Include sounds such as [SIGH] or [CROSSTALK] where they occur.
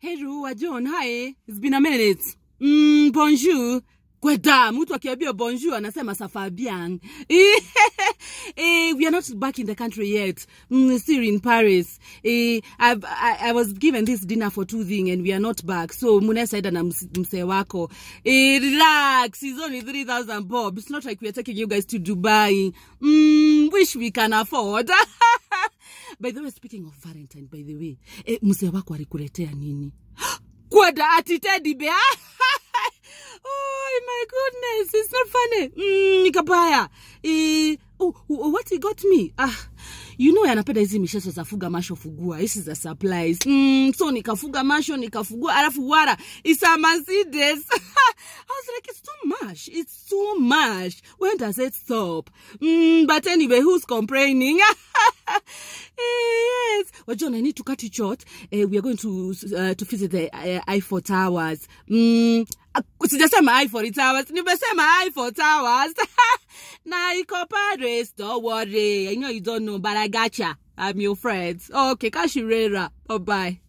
Hey, Hello, John. Hi. It's been a minute. Mmm, bonjour. Kweda, mutu akiambia bonjour anasema safa bien. [LAUGHS] eh, we are not back in the country yet. Mm, still in Paris. Eh, i I, was given this dinner for two thing and we are not back. So mnaweza enda na mse Eh, relax. It's only 3000 bob. It's not like we are taking you guys to Dubai. Mmm, wish we can afford. [LAUGHS] by the way speaking of valentine by the way e, mzee wako alikuletea nini [GASPS] kwada ati teddy [LAUGHS] oh my goodness it's not funny mm, nikabaya e, oh, what he got me ah you know anapenda hizi misheso za fuga masho fugua hizi za supplies mm, so nikafuga masho nikafugua alafu wara it's a mercedes [LAUGHS] i was like it's too much it's too much when does it stop mm, but anyway who's complaining [LAUGHS] [LAUGHS] Eh, yes. Well, John, I need to cut it short. Uh, we are going to uh, to visit the uh, Eiffel Towers. Mm. my Eiffel Towers, say my Eiffel Towers. [LAUGHS] na Paris, don't worry. I know you don't know, but I gotcha. I'm your friend. Okay, Kashirera. Bye-bye.